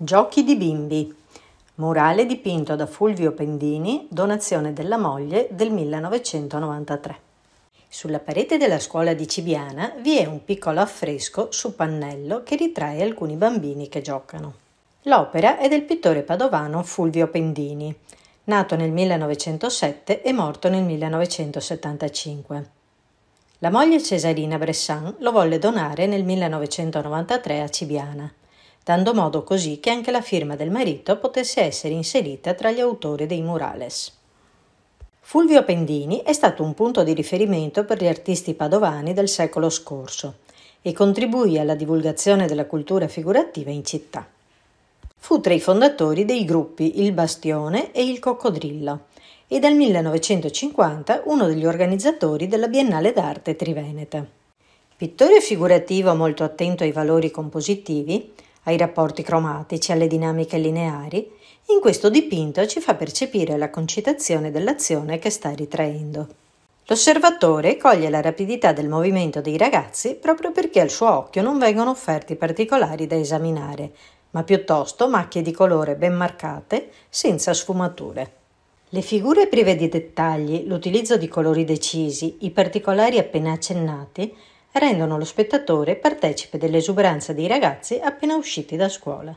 Giochi di bimbi. Murale dipinto da Fulvio Pendini, donazione della moglie del 1993. Sulla parete della scuola di Cibiana vi è un piccolo affresco su pannello che ritrae alcuni bambini che giocano. L'opera è del pittore padovano Fulvio Pendini, nato nel 1907 e morto nel 1975. La moglie Cesarina Bressan lo volle donare nel 1993 a Cibiana dando modo così che anche la firma del marito potesse essere inserita tra gli autori dei murales. Fulvio Pendini è stato un punto di riferimento per gli artisti padovani del secolo scorso e contribuì alla divulgazione della cultura figurativa in città. Fu tra i fondatori dei gruppi Il Bastione e Il Coccodrillo e dal 1950 uno degli organizzatori della Biennale d'arte Triveneta. Pittore figurativo molto attento ai valori compositivi, ai rapporti cromatici, alle dinamiche lineari, in questo dipinto ci fa percepire la concitazione dell'azione che sta ritraendo. L'osservatore coglie la rapidità del movimento dei ragazzi proprio perché al suo occhio non vengono offerti particolari da esaminare, ma piuttosto macchie di colore ben marcate, senza sfumature. Le figure prive di dettagli, l'utilizzo di colori decisi, i particolari appena accennati, rendono lo spettatore partecipe dell'esuberanza dei ragazzi appena usciti da scuola.